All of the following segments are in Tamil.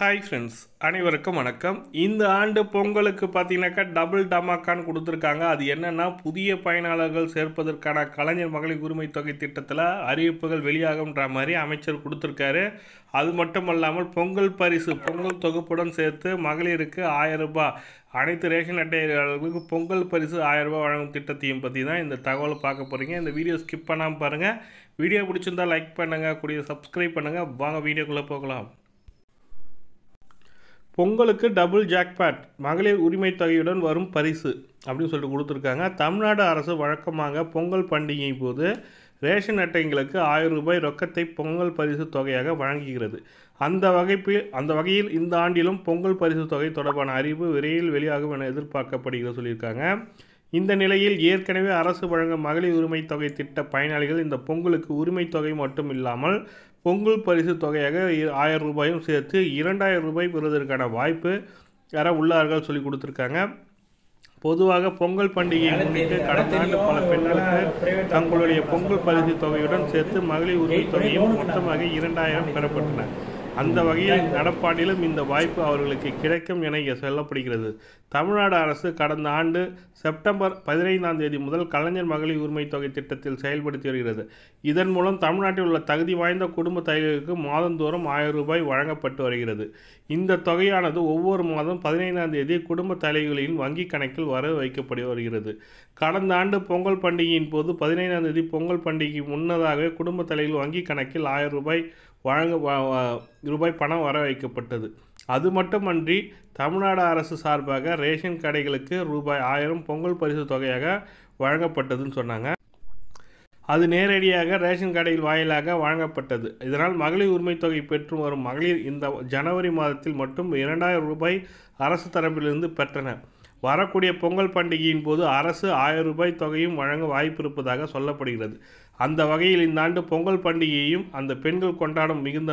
ஹாய் ஃப்ரெண்ட்ஸ் அனைவருக்கும் வணக்கம் இந்த ஆண்டு பொங்கலுக்கு பார்த்தீங்கன்னாக்கா டபுள் டமாக்கான் கொடுத்துருக்காங்க அது என்னென்னா புதிய பயனாளர்கள் சேர்ப்பதற்கான கலைஞர் மகளிர் உரிமை தொகை திட்டத்தில் அறிவிப்புகள் வெளியாகுன்ற மாதிரி அமைச்சர் கொடுத்துருக்காரு அது மட்டும் அல்லாமல் பொங்கல் பரிசு பொங்கல் தொகுப்புடன் சேர்த்து மகளிருக்கு ஆயிரம் ரூபாய் அனைத்து ரேஷன் அட்டையாளர்களுக்கு பொங்கல் பரிசு ஆயிரம் ரூபாய் வழங்கும் திட்டத்தையும் பற்றி தான் இந்த தகவலை பார்க்க போகிறீங்க இந்த வீடியோ ஸ்கிப் பண்ணாமல் பாருங்கள் வீடியோ பிடிச்சிருந்தால் லைக் பண்ணுங்கள் கூடிய சப்ஸ்கிரைப் பண்ணுங்கள் வாங்க வீடியோக்குள்ளே போகலாம் பொங்கலுக்கு டபுள் ஜாக்பேட் மகளிர் உரிமை தொகையுடன் வரும் பரிசு அப்படின்னு சொல்லிட்டு கொடுத்துருக்காங்க தமிழ்நாடு அரசு வழக்கமாக பொங்கல் பண்டிகை போது ரேஷன் அட்டைங்களுக்கு ஆயிரம் ரூபாய் ரொக்கத்தை பொங்கல் பரிசு தொகையாக வழங்குகிறது அந்த வகைப்பில் அந்த வகையில் இந்த ஆண்டிலும் பொங்கல் பரிசு தொகை தொடர்பான அறிவு விரைவில் வெளியாகும் என எதிர்பார்க்கப்படுகிறது சொல்லியிருக்காங்க இந்த நிலையில் ஏற்கனவே அரசு வழங்கும் மகளிர் உரிமை தொகை திட்ட பயனாளிகள் இந்த பொங்கலுக்கு உரிமை தொகை மட்டும் இல்லாமல் பொங்கல் பரிசு தொகையாக ஆயிரம் ரூபாயும் சேர்த்து இரண்டாயிரம் ரூபாய் பெறுவதற்கான வாய்ப்பு யார உள்ளார்கள் சொல்லி கொடுத்துருக்காங்க பொதுவாக பொங்கல் பண்டிகையை முன்னிட்டு கடந்த ஆண்டு பல பெண்களுக்கு தங்களுடைய பொங்கல் பரிசு தொகையுடன் சேர்த்து மகளிர் உரிமை தொகையும் மொத்தமாக இரண்டாயிரம் பெறப்பட்டன அந்த வகையில் நடப்பாண்டிலும் இந்த வாய்ப்பு அவர்களுக்கு கிடைக்கும் என சொல்லப்படுகிறது தமிழ்நாடு அரசு கடந்த ஆண்டு செப்டம்பர் பதினைந்தாம் தேதி முதல் கலைஞர் மகளிர் உரிமை தொகை திட்டத்தில் செயல்படுத்தி வருகிறது இதன் மூலம் தமிழ்நாட்டில் உள்ள தகுதி வாய்ந்த குடும்ப தலைவர்களுக்கு மாதந்தோறும் ஆயிரம் ரூபாய் வழங்கப்பட்டு வருகிறது இந்த தொகையானது ஒவ்வொரு மாதம் பதினைந்தாம் தேதி குடும்ப தலைவர்களின் வங்கி கணக்கில் வர வைக்கப்பட்டு வருகிறது கடந்த ஆண்டு பொங்கல் பண்டிகையின் போது பதினைந்தாம் தேதி பொங்கல் பண்டிகை முன்னதாகவே குடும்ப தலைவர்கள் வங்கி கணக்கில் ஆயிரம் ரூபாய் வழங்க ரூபாய் பணம் வர வைக்கப்பட்டது அது மட்டுமன்றி தமிழ்நாடு அரசு சார்பாக ரேஷன் கடைகளுக்கு ரூபாய் ஆயிரம் பொங்கல் பரிசு தொகையாக வழங்கப்பட்டதுன்னு சொன்னாங்க அது நேரடியாக ரேஷன் கடையில் வாயிலாக வழங்கப்பட்டது இதனால் மகளிர் உரிமைத் தொகை பெற்று வரும் மகளிர் இந்த ஜனவரி மாதத்தில் மட்டும் இரண்டாயிரம் ரூபாய் அரசு தரப்பிலிருந்து பெற்றனர் வரக்கூடிய பொங்கல் பண்டிகையின் போது அரசு ஆயிரம் ரூபாய் தொகையும் வழங்க வாய்ப்பு இருப்பதாக சொல்லப்படுகிறது அந்த வகையில் இந்த ஆண்டு பொங்கல் பண்டிகையையும் அந்த பெண்கள் கொண்டாடும் மிகுந்த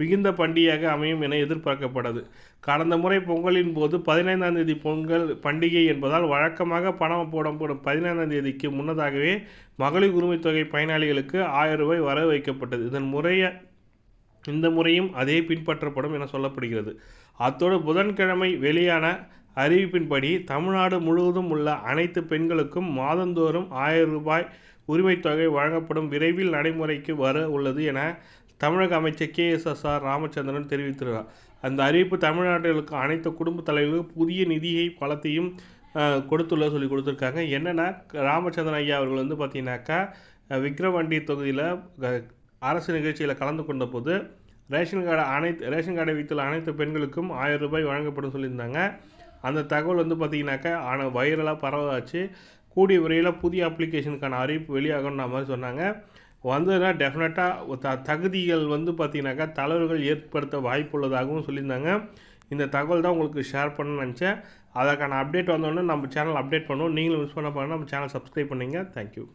மிகுந்த பண்டிகையாக அமையும் என எதிர்பார்க்கப்பட்டது கடந்த முறை பொங்கலின் போது பதினைந்தாம் தேதி பொங்கல் பண்டிகை என்பதால் வழக்கமாக பணம் போடப்படும் பதினைந்தாம் தேதிக்கு முன்னதாகவே மகளிர் உரிமைத் தொகை பயனாளிகளுக்கு ஆயிரம் ரூபாய் வர வைக்கப்பட்டது இதன் முறைய இந்த முறையும் அதே பின்பற்றப்படும் என சொல்லப்படுகிறது அத்தோடு புதன்கிழமை வெளியான அறிவிப்பின்படி தமிழ்நாடு முழுவதும் உள்ள அனைத்து பெண்களுக்கும் மாதந்தோறும் ஆயிரம் ரூபாய் உரிமைத் தொகை வழங்கப்படும் விரைவில் நடைமுறைக்கு வர உள்ளது என தமிழக அமைச்சர் K S S R Ramachandran தெரிவித்துள்ளார் அந்த அறிவிப்பு தமிழ்நாட்டிலுக்கு அனைத்து குடும்ப தலைவர்களுக்கு புதிய நிதியை பலத்தையும் கொடுத்துள்ள சொல்லி கொடுத்துருக்காங்க என்னென்னா ராமச்சந்திரன் ஐயா அவர்கள் வந்து பார்த்தீங்கன்னாக்கா விக்ரவண்டி தொகுதியில் அரசு நிகழ்ச்சியில் கலந்து கொண்ட போது ரேஷன் கார்டை அனைத்து ரேஷன் கார்டை வைத்துள்ள அனைத்து பெண்களுக்கும் ஆயிரம் ரூபாய் வழங்கப்படும் சொல்லியிருந்தாங்க அந்த தகவல் வந்து பார்த்திங்கனாக்கா ஆனால் வைரலாக பரவாச்சு கூடிய விரைவில் புதிய அப்ளிகேஷனுக்கான அறிவிப்பு வெளியாகும்ன்ற மாதிரி சொன்னாங்க வந்ததுன்னா டெஃபினட்டாக த தகுதிகள் வந்து பார்த்திங்கனாக்கா தளர்வுகள் ஏற்படுத்த வாய்ப்புள்ளதாகவும் சொல்லியிருந்தாங்க இந்த தகவல் தான் உங்களுக்கு ஷேர் பண்ணணும்னு நினச்சேன் அதற்கான அப்டேட் வந்தோடனே நம்ம சேனல் அப்டேட் பண்ணுவோம் நீங்களும் மிஸ் பண்ண பாருங்கள் நம்ம சேனல் சப்ஸ்கிரைப் பண்ணிங்க தேங்க்யூ